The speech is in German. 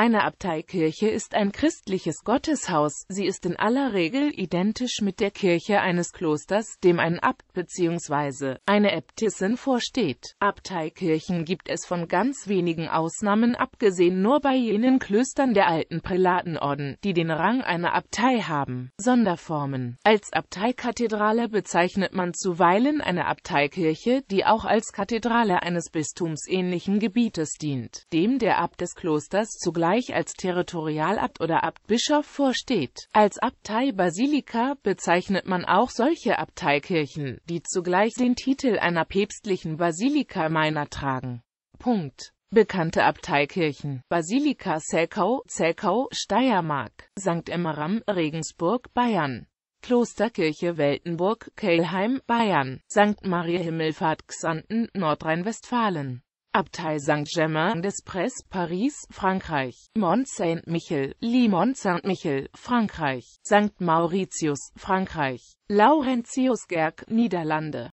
Eine Abteikirche ist ein christliches Gotteshaus, sie ist in aller Regel identisch mit der Kirche eines Klosters, dem ein Abt bzw. eine Äbtissin vorsteht. Abteikirchen gibt es von ganz wenigen Ausnahmen abgesehen nur bei jenen Klöstern der alten Prälatenorden, die den Rang einer Abtei haben. Sonderformen Als Abteikathedrale bezeichnet man zuweilen eine Abteikirche, die auch als Kathedrale eines bistumsähnlichen Gebietes dient, dem der Abt des Klosters zugleich zugleich als Territorialabt oder Abtbischof vorsteht. Als Abtei Basilika bezeichnet man auch solche Abteikirchen, die zugleich den Titel einer päpstlichen Basilika meiner tragen. Punkt. Bekannte Abteikirchen Basilika Selkau, Selkau, Steiermark, St. Emmeram, Regensburg, Bayern Klosterkirche Weltenburg, Kelheim, Bayern, St. Maria Himmelfahrt Xanten, Nordrhein-Westfalen Abtei Saint-Germain-des-Prés, Paris, Frankreich, Mont-Saint-Michel, limont saint michel Frankreich, St. Mauritius, Frankreich, Laurentius Laurentiusgerk, Niederlande